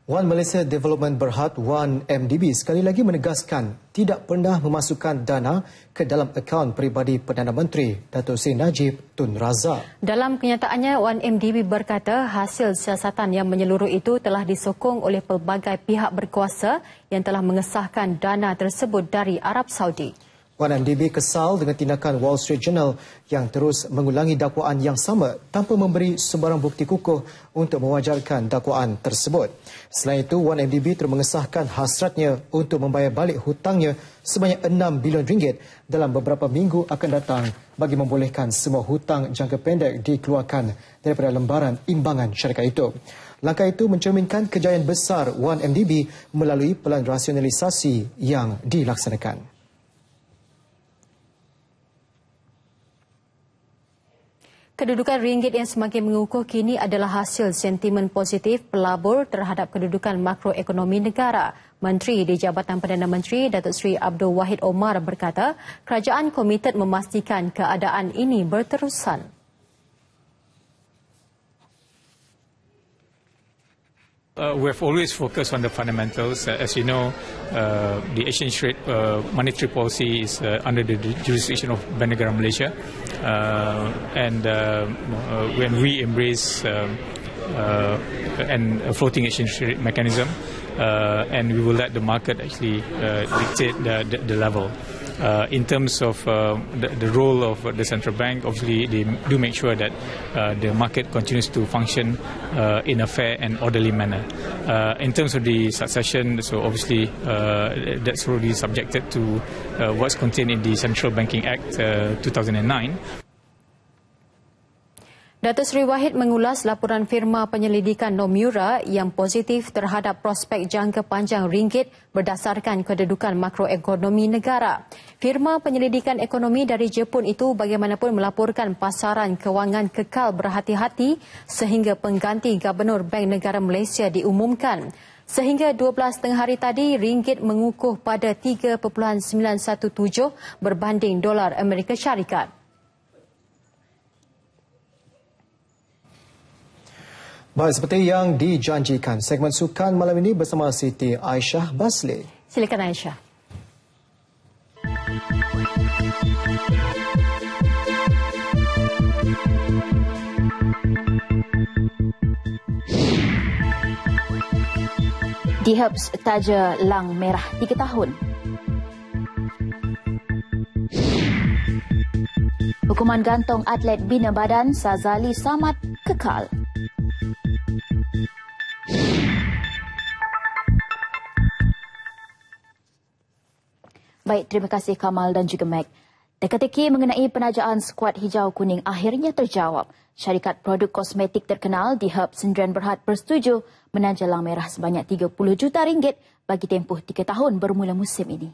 One Malaysia Development Berhad, Wan MDB sekali lagi menegaskan tidak pernah memasukkan dana ke dalam akaun peribadi Perdana Menteri Datuk Seri Najib Tun Razak. Dalam kenyataannya, Wan MDB berkata hasil siasatan yang menyeluruh itu telah disokong oleh pelbagai pihak berkuasa yang telah mengesahkan dana tersebut dari Arab Saudi. 1MDB kesal dengan tindakan Wall Street Journal yang terus mengulangi dakwaan yang sama tanpa memberi sebarang bukti kukuh untuk mewajarkan dakwaan tersebut. Selain itu, 1MDB mengesahkan hasratnya untuk membayar balik hutangnya sebanyak 6 bilion ringgit dalam beberapa minggu akan datang bagi membolehkan semua hutang jangka pendek dikeluarkan daripada lembaran imbangan syarikat itu. Langkah itu mencerminkan kejayaan besar 1MDB melalui pelan rasionalisasi yang dilaksanakan. Kedudukan ringgit yang semakin mengukuh kini adalah hasil sentimen positif pelabur terhadap kedudukan makroekonomi negara. Menteri di Jabatan Perdana Menteri, Datuk Seri Abdul Wahid Omar berkata, kerajaan komited memastikan keadaan ini berterusan. Uh, we have always focused on the fundamentals. Uh, as you know, uh, the exchange rate uh, monetary policy is uh, under the jurisdiction of Bank Negara Malaysia. Uh, and when we embrace um, an, a floating exchange rate mechanism, and we will let the market actually dictate the, the, the level. Uh, in terms of uh, the, the, role of the central bank, obviously they do make sure that uh, the market continues to function uh, in a fair and orderly manner. Uh, in terms of the succession, so obviously uh, that's really subjected to what's contained in the Central Banking Act 2009. Datuk Sri Wahid mengulas laporan firma penyelidikan Nomura yang positif terhadap prospek jangka panjang ringgit berdasarkan kedudukan makroekonomi negara. Firma penyelidikan ekonomi dari Jepun itu bagaimanapun melaporkan pasaran kewangan kekal berhati-hati sehingga pengganti Gubernur Bank Negara Malaysia diumumkan. Sehingga 12 tengah hari tadi, ringgit mengukuh pada 3.917 berbanding dolar Amerika Syarikat. Baik, seperti yang dijanjikan, segmen sukan malam ini bersama Siti Aisyah Basli. Silakan Aisyah. Di Herbs Taja Lang Merah 3 tahun. Hukuman gantung atlet bina badan Sazali Samad kekal. Baik, terima kasih Kamal dan juga Mac. Teka-teki mengenai penajaan skuad hijau kuning akhirnya terjawab. Syarikat produk kosmetik terkenal di Herb Sendrian Berhad bersetuju menanjalang merah sebanyak 30 juta ringgit bagi tempoh 3 tahun bermula musim ini.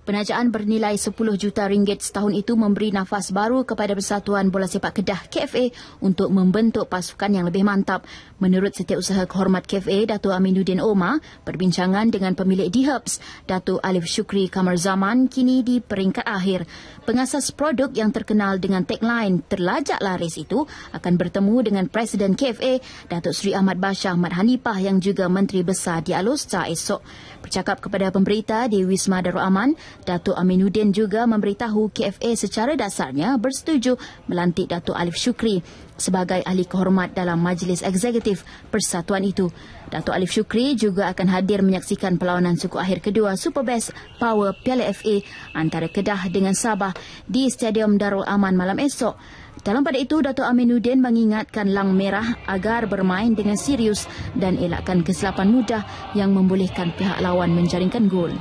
Penajaan bernilai 10 juta ringgit setahun itu memberi nafas baru kepada Persatuan Bola Sepak Kedah KFA untuk membentuk pasukan yang lebih mantap. Menurut Setiausaha Kehormat KFA, Dato Aminuddin Omar, perbincangan dengan pemilik di Herbs, Dato Alif Syukri Kamar Zaman kini di peringkat akhir. Pengasas produk yang terkenal dengan tagline Terlajak Laris itu akan bertemu dengan Presiden KFA, Dato Sri Ahmad Bashar Ahmad Hanipah yang juga Menteri Besar di Alustar esok. Bercakap kepada pemberita di Wisma Darul Aman, Datuk Aminuddin juga memberitahu KFA secara dasarnya bersetuju melantik Datuk Alif Shukri sebagai ahli kehormat dalam majlis eksekutif persatuan itu. Datuk Alif Shukri juga akan hadir menyaksikan perlawanan suku akhir kedua Super Best Power Piala FA antara Kedah dengan Sabah di Stadium Darul Aman malam esok. Dalam pada itu, Dato' Aminuddin mengingatkan Lang Merah agar bermain dengan serius dan elakkan kesilapan mudah yang membolehkan pihak lawan menjaringkan gol.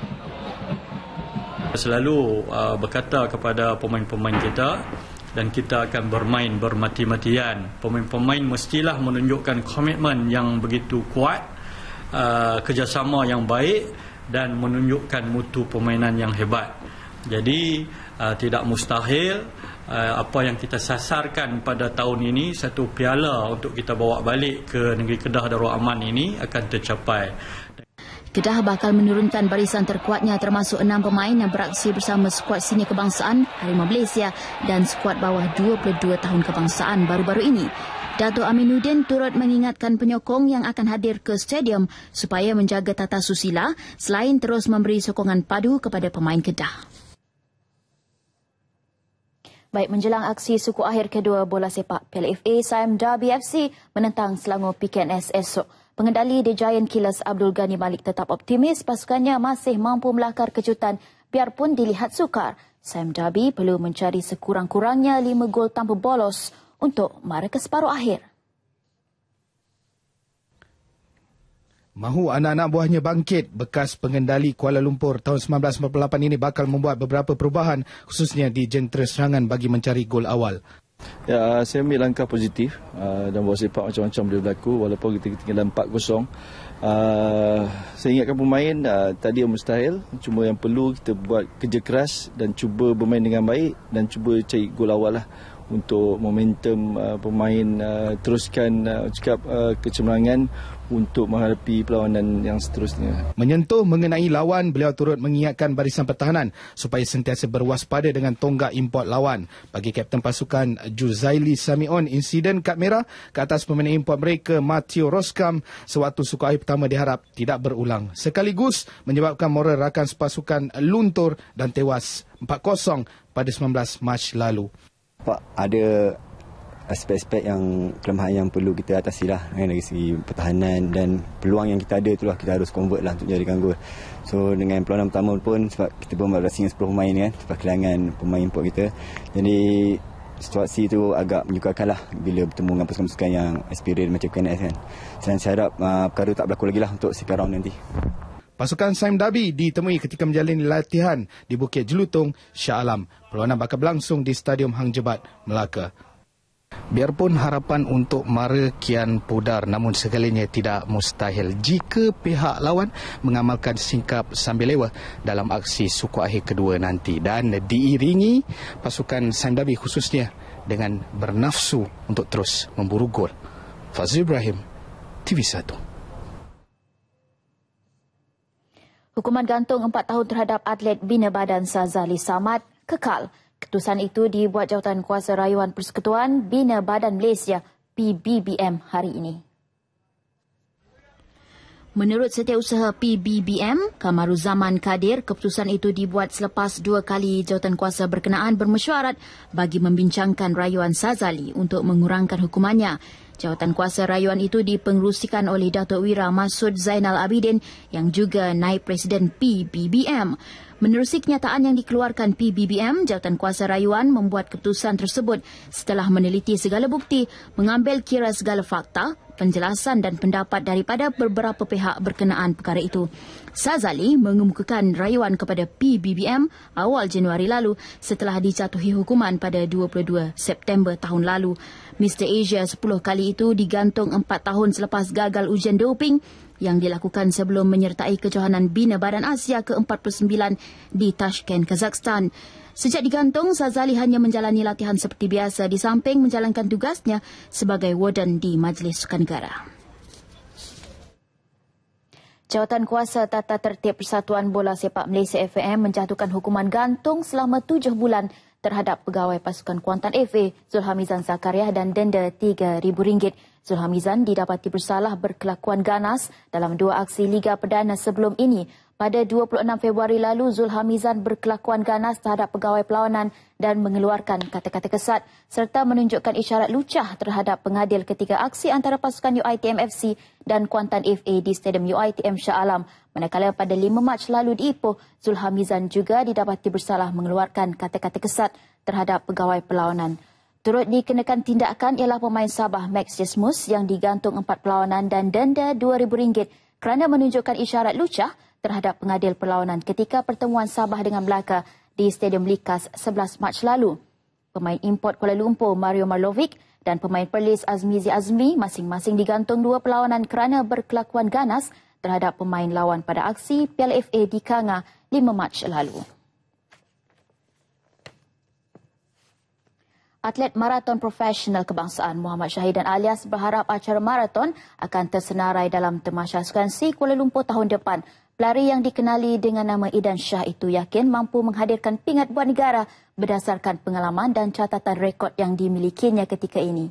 Selalu uh, berkata kepada pemain-pemain kita dan kita akan bermain bermati-matian. Pemain-pemain mestilah menunjukkan komitmen yang begitu kuat, uh, kerjasama yang baik dan menunjukkan mutu permainan yang hebat. Jadi Ah, tidak mustahil ah, apa yang kita sasarkan pada tahun ini satu piala untuk kita bawa balik ke negeri Kedah Darul Aman ini akan tercapai. Kedah bakal menurunkan barisan terkuatnya termasuk enam pemain yang beraksi bersama skuad senior kebangsaan Harimau Malaysia dan skuad bawah 22 tahun kebangsaan baru-baru ini. Dato' Aminuddin turut mengingatkan penyokong yang akan hadir ke stadium supaya menjaga tata susila selain terus memberi sokongan padu kepada pemain Kedah. Baik menjelang aksi suku akhir kedua bola sepak PLFA Sime Derby FC menentang Selangor PKNS esok. Pengendali The Giant Killers Abdul Ghani Malik tetap optimis pasukannya masih mampu melakar kejutan biarpun dilihat sukar. Sime Derby perlu mencari sekurang-kurangnya lima gol tanpa bolos untuk mara ke separuh akhir. mahu anak-anak buahnya bangkit bekas pengendali Kuala Lumpur tahun 1998 ini bakal membuat beberapa perubahan khususnya di jentera serangan bagi mencari gol awal. Ya, eh, saya ambil langkah positif eh, dan buat sepak macam-macam boleh berlaku walaupun kita ketinggalan 4-0. Uh, eh, saya ingatkan pemain uh, tadi yang mustahil cuma yang perlu kita buat kerja keras dan cuba bermain dengan baik dan cuba cari gol awal lah untuk momentum uh, pemain uh, teruskan uh, cakap uh, kecemerlangan untuk menghadapi perlawanan yang seterusnya. Menyentuh mengenai lawan, beliau turut mengingatkan barisan pertahanan supaya sentiasa berwaspada dengan tonggak import lawan. Bagi Kapten Pasukan Juzaili Samion, insiden kad merah ke atas pemain import mereka Matteo Roskam sewaktu suku air pertama diharap tidak berulang. Sekaligus menyebabkan moral rakan pasukan luntur dan tewas 4-0 pada 19 Mac lalu. Pak, ada aspek-aspek yang kelemahan yang perlu kita atasi lah kan, dari segi pertahanan dan peluang yang kita ada itulah kita harus convert lah untuk jadi gol. So dengan peluang pertama pun sebab kita pun baru rasa 10 pemain kan sebab kehilangan pemain import kita. Jadi situasi itu agak menyukarkan lah bila bertemu dengan pasukan-pasukan yang experience macam KNS kan. Saya harap uh, perkara tak berlaku lagi lah untuk second round nanti. Pasukan Saim Dabi ditemui ketika menjalani latihan di Bukit Jelutong, Shah Alam. Perlawanan bakal berlangsung di Stadium Hang Jebat, Melaka. Biarpun harapan untuk mara kian pudar namun segalanya tidak mustahil jika pihak lawan mengamalkan singkap sambil lewa dalam aksi suku akhir kedua nanti dan diiringi pasukan Sandabi khususnya dengan bernafsu untuk terus memburu gol. Fazil Ibrahim, TV1. Hukuman gantung 4 tahun terhadap atlet Bina Badan Sazali Samad kekal. Keputusan itu dibuat jawatan kuasa rayuan Persekutuan Bina Badan Malaysia PBBM hari ini. Menurut setiausaha PBBM, Kamaruzaman Kadir, keputusan itu dibuat selepas dua kali jawatan kuasa berkenaan bermesyuarat bagi membincangkan rayuan Sazali untuk mengurangkan hukumannya. Jawatan kuasa rayuan itu dipengerusikan oleh Datuk Wira Masud Zainal Abidin yang juga naib presiden PBBM. Menerusi kenyataan yang dikeluarkan PBBM, jawatan kuasa rayuan membuat keputusan tersebut setelah meneliti segala bukti, mengambil kira segala fakta, penjelasan dan pendapat daripada beberapa pihak berkenaan perkara itu. Sazali mengemukakan rayuan kepada PBBM awal Januari lalu setelah dijatuhi hukuman pada 22 September tahun lalu. Mr. Asia 10 kali itu digantung 4 tahun selepas gagal ujian doping yang dilakukan sebelum menyertai kejohanan Bina Badan Asia ke-49 di Tashkent, Kazakhstan. Sejak digantung, Sazali hanya menjalani latihan seperti biasa di samping menjalankan tugasnya sebagai warden di Majlis Sukan Negara. Jawatan Kuasa Tata Tertib Persatuan Bola Sepak Malaysia FAM menjatuhkan hukuman gantung selama tujuh bulan terhadap pegawai pasukan Kuantan FA Zulhamizan Zakaria dan denda RM3,000. Zulhamizan didapati bersalah berkelakuan ganas dalam dua aksi Liga Perdana sebelum ini. Pada 26 Februari lalu, Zulhamizan berkelakuan ganas terhadap pegawai perlawanan dan mengeluarkan kata-kata kesat serta menunjukkan isyarat lucah terhadap pengadil ketika aksi antara pasukan UITM FC dan Kuantan FA di Stadium UITM Shah Alam. Manakala pada 5 Mac lalu di Ipoh, Zulhamizan juga didapati bersalah mengeluarkan kata-kata kesat terhadap pegawai perlawanan. Turut dikenakan tindakan ialah pemain Sabah Max Jesmus yang digantung empat perlawanan dan denda RM2,000 kerana menunjukkan isyarat lucah terhadap pengadil perlawanan ketika pertemuan Sabah dengan Melaka di Stadium Likas 11 Mac lalu. Pemain import Kuala Lumpur Mario Marlovic dan pemain Perlis Azmizi Azmi masing-masing digantung dua perlawanan kerana berkelakuan ganas terhadap pemain lawan pada aksi Piala di Kanga 5 Mac lalu. Atlet maraton profesional kebangsaan Muhammad dan alias berharap acara maraton akan tersenarai dalam temasya sukan si Kuala Lumpur tahun depan. Pelari yang dikenali dengan nama Idan Shah itu yakin mampu menghadirkan pingat buat negara berdasarkan pengalaman dan catatan rekod yang dimilikinya ketika ini.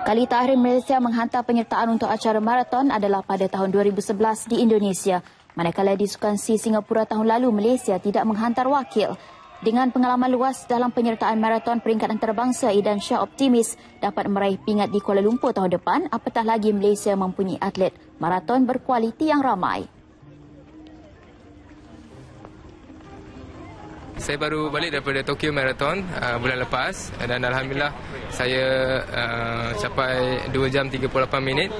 Kali terakhir Malaysia menghantar penyertaan untuk acara maraton adalah pada tahun 2011 di Indonesia. Manakala di Sukan C Singapura tahun lalu, Malaysia tidak menghantar wakil. Dengan pengalaman luas dalam penyertaan maraton peringkat antarabangsa, Idan Shah optimis dapat meraih pingat di Kuala Lumpur tahun depan, apatah lagi Malaysia mempunyai atlet maraton berkualiti yang ramai. saya baru balik daripada Tokyo Marathon uh, bulan lepas dan alhamdulillah saya uh, capai 2 jam 38 minit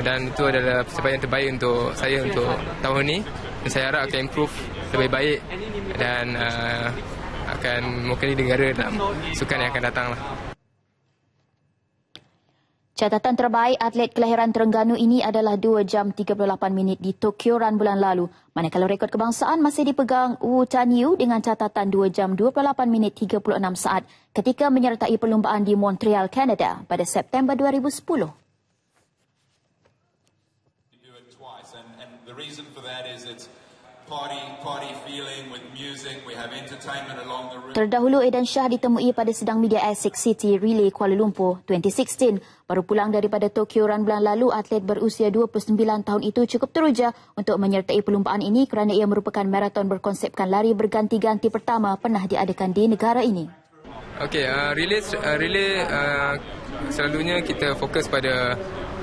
dan itu adalah pencapaian yang terbaik untuk saya untuk tahun ini dan saya harap akan improve lebih baik dan uh, akan mewakili negara dalam sukan yang akan datang lah. Catatan terbaik atlet kelahiran Terengganu ini adalah 2 jam 38 minit di Tokyo Run bulan lalu. Manakala rekod kebangsaan masih dipegang Wu Tan Yu dengan catatan 2 jam 28 minit 36 saat ketika menyertai perlumbaan di Montreal, Canada pada September 2010. party party feeling Terdahulu Aidan Shah ditemui pada sedang media Essex City Relay Kuala Lumpur 2016. Baru pulang daripada Tokyo Run bulan lalu, atlet berusia 29 tahun itu cukup teruja untuk menyertai perlumbaan ini kerana ia merupakan maraton berkonsepkan lari berganti-ganti pertama pernah diadakan di negara ini. Okey, uh, relay, uh, relay uh, selalunya kita fokus pada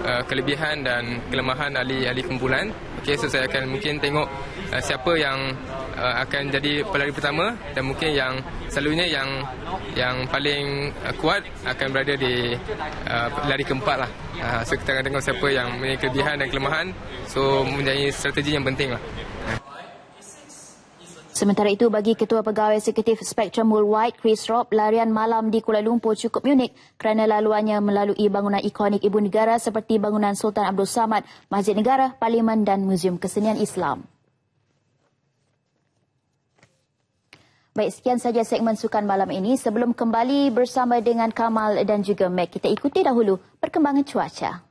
uh, kelebihan dan kelemahan ahli-ahli kumpulan. Okey, so saya akan mungkin tengok uh, siapa yang uh, akan jadi pelari pertama dan mungkin yang selalunya yang yang paling uh, kuat akan berada di uh, lari keempat lah. Uh, so kita akan tengok siapa yang mempunyai kelebihan dan kelemahan. So menjadi strategi yang penting lah. Sementara itu bagi Ketua Pegawai Eksekutif Spectrum Worldwide Chris Rob, larian malam di Kuala Lumpur cukup unik kerana laluannya melalui bangunan ikonik ibu negara seperti bangunan Sultan Abdul Samad, Masjid Negara, Parlimen dan Museum Kesenian Islam. Baik, sekian saja segmen Sukan Malam ini. Sebelum kembali bersama dengan Kamal dan juga Mac, kita ikuti dahulu perkembangan cuaca.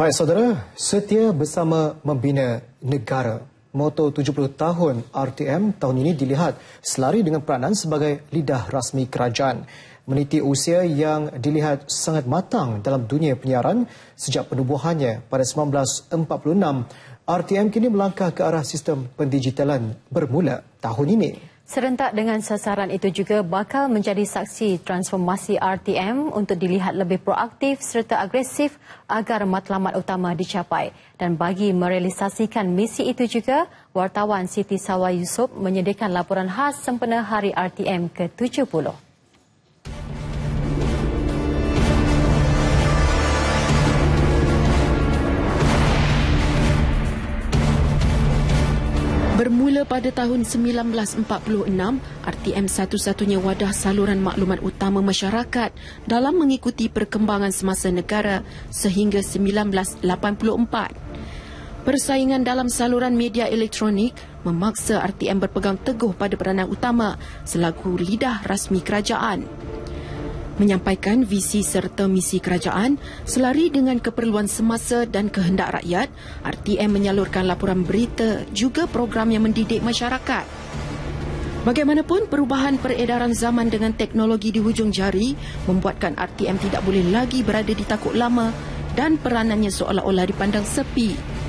Baik saudara, setia bersama membina negara. Moto 70 tahun RTM tahun ini dilihat selari dengan peranan sebagai lidah rasmi kerajaan. Meniti usia yang dilihat sangat matang dalam dunia penyiaran sejak penubuhannya pada 1946, RTM kini melangkah ke arah sistem pendigitalan bermula tahun ini. Serentak dengan sasaran itu juga bakal menjadi saksi transformasi RTM untuk dilihat lebih proaktif serta agresif agar matlamat utama dicapai. Dan bagi merealisasikan misi itu juga, wartawan Siti Sawa Yusof menyediakan laporan khas sempena hari RTM ke-70. Bermula pada tahun 1946, RTM satu-satunya wadah saluran maklumat utama masyarakat dalam mengikuti perkembangan semasa negara sehingga 1984. Persaingan dalam saluran media elektronik memaksa RTM berpegang teguh pada peranan utama selaku lidah rasmi kerajaan menyampaikan visi serta misi kerajaan selari dengan keperluan semasa dan kehendak rakyat, RTM menyalurkan laporan berita juga program yang mendidik masyarakat. Bagaimanapun, perubahan peredaran zaman dengan teknologi di hujung jari membuatkan RTM tidak boleh lagi berada di takut lama dan peranannya seolah-olah dipandang sepi.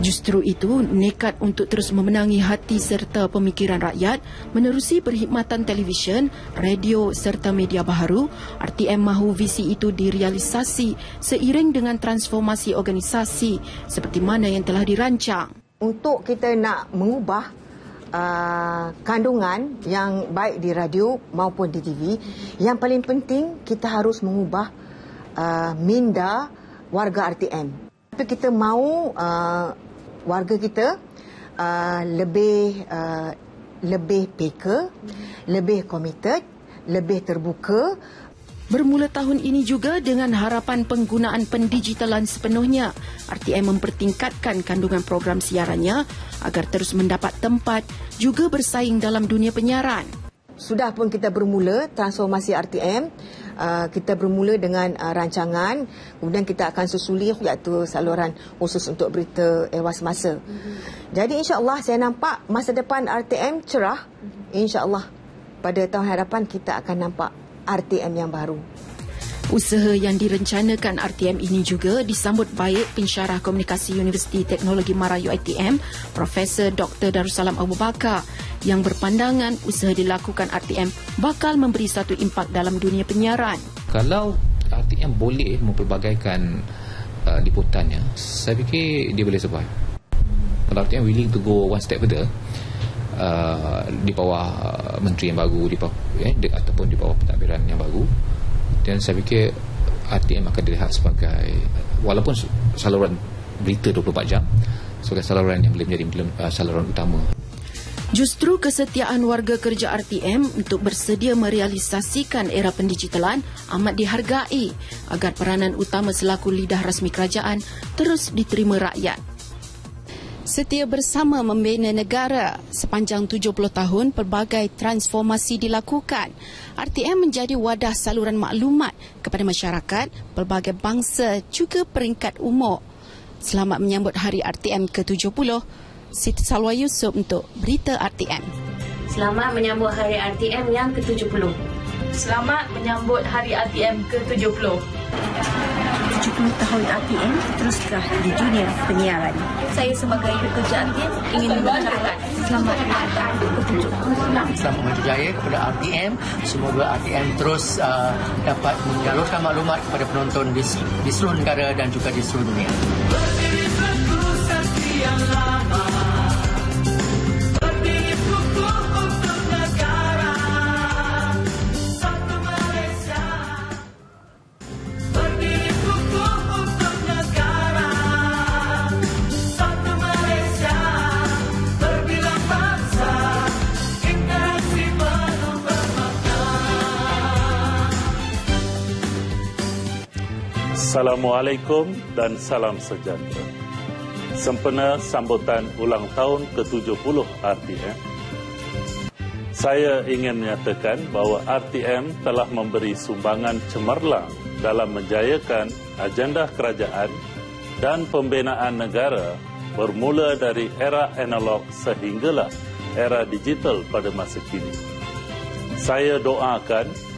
Justru itu, nekat untuk terus memenangi hati serta pemikiran rakyat menerusi perkhidmatan televisyen, radio serta media baharu, RTM mahu visi itu direalisasi seiring dengan transformasi organisasi seperti mana yang telah dirancang. Untuk kita nak mengubah Uh, kandungan yang baik di radio maupun di TV yang paling penting kita harus mengubah uh, minda warga RTM tapi kita mahu uh, warga kita uh, lebih uh, lebih peka, hmm. lebih komited, lebih terbuka. Bermula tahun ini juga dengan harapan penggunaan pendigitalan sepenuhnya, RTM mempertingkatkan kandungan program siarannya agar terus mendapat tempat juga bersaing dalam dunia penyiaran. Sudah pun kita bermula transformasi RTM uh, kita bermula dengan uh, rancangan kemudian kita akan susuli iaitu saluran khusus untuk berita ewas masa. Mm-hmm. Jadi insya-Allah saya nampak masa depan RTM cerah. Mm-hmm. Insya-Allah pada tahun hadapan kita akan nampak RTM yang baru. Usaha yang direncanakan RTM ini juga disambut baik pensyarah Komunikasi Universiti Teknologi Mara UiTM, Profesor Dr Darussalam Abu Bakar yang berpandangan usaha dilakukan RTM bakal memberi satu impak dalam dunia penyiaran. Kalau RTM boleh mempelbagaikan uh, liputannya, saya fikir dia boleh survive. Kalau RTM willing to go one step further, uh, di bawah uh, menteri yang baru, di bawah, eh, di, ataupun di bawah pentadbiran yang baru, dan saya fikir RTM akan dilihat sebagai walaupun saluran berita 24 jam sebagai saluran yang boleh menjadi uh, saluran utama. Justru kesetiaan warga kerja RTM untuk bersedia merealisasikan era pendigitalan amat dihargai agar peranan utama selaku lidah rasmi kerajaan terus diterima rakyat setia bersama membina negara. Sepanjang 70 tahun, pelbagai transformasi dilakukan. RTM menjadi wadah saluran maklumat kepada masyarakat, pelbagai bangsa juga peringkat umur. Selamat menyambut Hari RTM ke-70. Siti Salwa Yusof untuk Berita RTM. Selamat menyambut Hari RTM yang ke-70. Selamat menyambut Hari RTM ke-70. 70 tahun RTM teruskan di dunia penyiaran. Saya sebagai pekerja RTM ingin mengucapkan selamat datang ke Selamat maju jaya kepada RTM. Semoga RTM terus uh, dapat menyalurkan maklumat kepada penonton di, di seluruh negara dan juga di seluruh dunia. Berdiri satu yang lama. Assalamualaikum dan salam sejahtera. Sempena sambutan ulang tahun ke-70 RTM. Saya ingin menyatakan bahawa RTM telah memberi sumbangan cemerlang dalam menjayakan agenda kerajaan dan pembinaan negara bermula dari era analog sehinggalah era digital pada masa kini. Saya doakan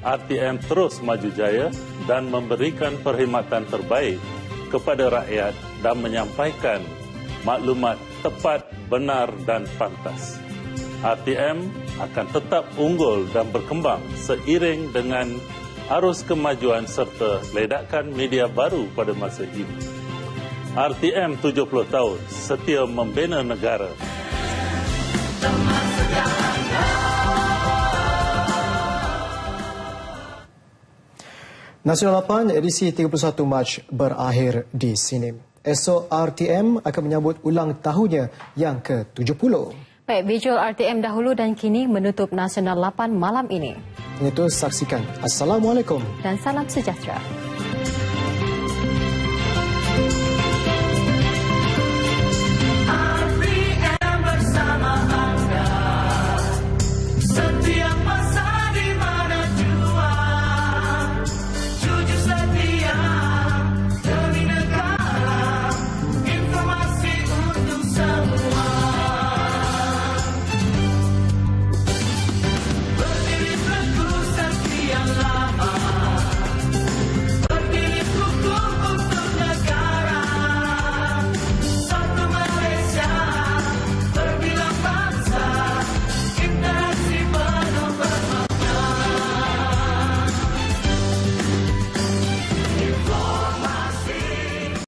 RTM terus maju jaya dan memberikan perkhidmatan terbaik kepada rakyat dan menyampaikan maklumat tepat, benar dan pantas. RTM akan tetap unggul dan berkembang seiring dengan arus kemajuan serta ledakan media baru pada masa ini. RTM 70 tahun setia membina negara. Nasional 8 edisi 31 Mac berakhir di sini. Esok RTM akan menyambut ulang tahunnya yang ke-70. Baik, visual RTM dahulu dan kini menutup Nasional 8 malam ini. Untuk saksikan. Assalamualaikum. Dan salam sejahtera.